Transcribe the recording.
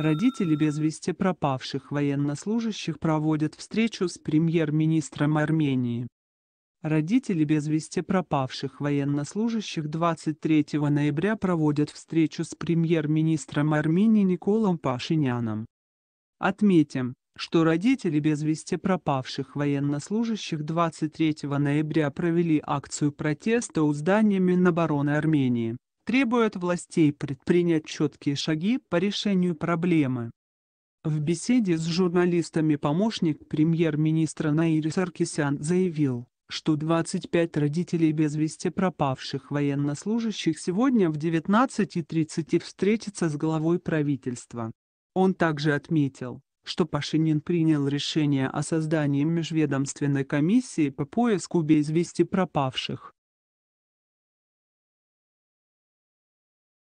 Родители без вести пропавших военнослужащих проводят встречу с премьер-министром Армении. Родители без вести пропавших военнослужащих 23 ноября проводят встречу с премьер-министром Армении Николом Пашиняном. Отметим, что родители без вести пропавших военнослужащих 23 ноября провели акцию протеста у здания Минобороны Армении требуя властей предпринять четкие шаги по решению проблемы. В беседе с журналистами помощник премьер-министра Наири Саркисян заявил, что 25 родителей без вести пропавших военнослужащих сегодня в 19.30 встретятся с главой правительства. Он также отметил, что Пашинин принял решение о создании межведомственной комиссии по поиску без вести пропавших.